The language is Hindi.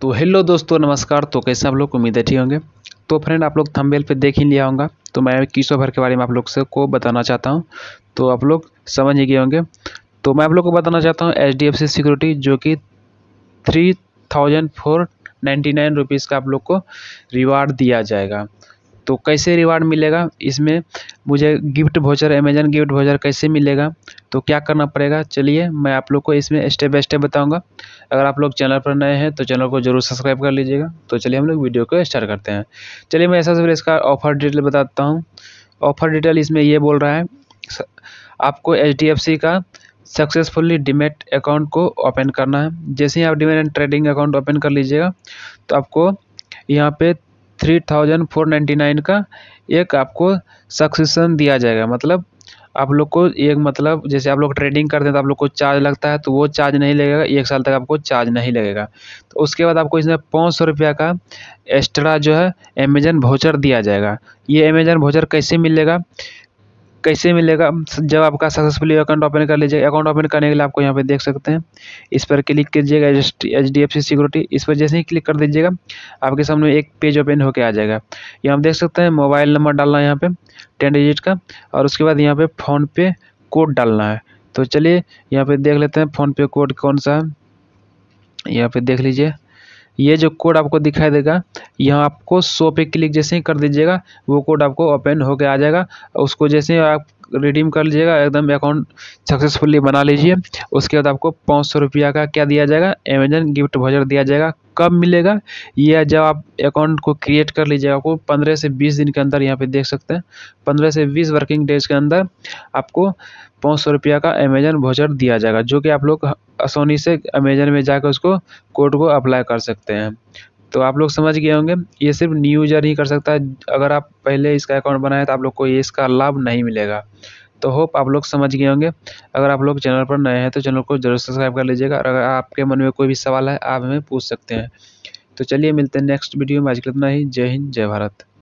तो हेलो दोस्तों नमस्कार तो कैसे आप लोग उम्मीद है ठीक होंगे तो फ्रेंड आप लोग थंबनेल पे देख ही लिया होगा तो मैं किसो भर के बारे में आप लोग से को बताना चाहता हूँ तो आप लोग समझ ही गए होंगे तो मैं आप लोग को बताना चाहता हूँ H D F C security जो कि three thousand four ninety nine rupees का आप लोग को रिवार्ड दिया जाएगा तो कैसे रिवार्ड मिलेगा इसमें मुझे gift voucher Amazon gift voucher कैसे मिलेगा तो क्या करना पड़ेगा चलिए मैं आप लोग को इसमें स्टेप बाय स्टेप बताऊंगा अगर आप लोग चैनल पर नए हैं तो चैनल को जरूर सब्सक्राइब कर लीजिएगा तो चलिए हम लोग वीडियो को स्टार्ट करते हैं चलिए मैं ऐसा सब इसका ऑफर डिटेल बताता हूँ ऑफर डिटेल इसमें ये बोल रहा है आपको एच का सक्सेसफुली डिमेट अकाउंट को ओपन करना है जैसे ही आप डिमेट ट्रेडिंग अकाउंट ओपन कर लीजिएगा तो आपको यहाँ पे three thousand four ninety nine का एक आपको सक्सेसन दिया जाएगा मतलब आप लोग को एक मतलब जैसे आप लोग ट्रेडिंग करते हैं तो आप लोग को चार्ज लगता है तो वो चार्ज नहीं लगेगा एक साल तक आपको चार्ज नहीं लगेगा तो उसके बाद आपको इसमें पाँच सौ रुपया का एक्स्ट्रा जो है अमेजन भाउचर दिया जाएगा ये अमेजन भोचर कैसे मिलेगा कैसे मिलेगा जब आपका सक्सेसफुली अकाउंट ओपन कर लीजिए अकाउंट ओपन करने के लिए आपको यहाँ पे देख सकते हैं इस पर क्लिक कीजिएगा H D F C security इस पर जैसे ही क्लिक कर दीजिएगा आपके सामने एक पेज ओपन होकर आ जाएगा यहाँ आप देख सकते हैं मोबाइल नंबर डालना है यहाँ पे टेन डिजिट का और उसके बाद यहाँ पे फ़ोन पे कोड डालना है तो चलिए यहाँ पे देख लेते हैं फ़ोन पे कोड कौन सा है यहाँ पे देख लीजिए ये जो कोड आपको दिखाई देगा यहाँ आपको सो पे क्लिक जैसे ही कर दीजिएगा वो कोड आपको ओपन होकर आ जाएगा उसको जैसे ही आप रिडीम कर लीजिएगा एकदम अकाउंट सक्सेसफुली बना लीजिए उसके बाद आपको पाँच सौ रुपया का क्या दिया जाएगा अमेजन गिफ्ट वाउचर दिया जाएगा कब मिलेगा यह जब आप अकाउंट को क्रिएट कर लीजिएगा आपको पंद्रह से बीस दिन के अंदर यहाँ पे देख सकते हैं पंद्रह से बीस वर्किंग डेज के अंदर आपको पाँच सौ रुपया का अमेजन वाउचर दिया जाएगा जो कि आप लोग आसानी से अमेजन में जाकर उसको कोड को अप्लाई कर सकते हैं तो आप लोग समझ गए होंगे ये सिर्फ न्यू यूजर ही कर सकता है अगर आप पहले इसका अकाउंट बनाए तो आप लोग को ये इसका लाभ नहीं मिलेगा तो होप आप लोग समझ गए होंगे अगर आप लोग चैनल पर नए हैं तो चैनल को जरूर सब्सक्राइब कर लीजिएगा अगर आपके मन में कोई भी सवाल है आप हमें पूछ सकते हैं तो चलिए मिलते हैं नेक्स्ट वीडियो में आज के इतना ही जय हिंद जय भारत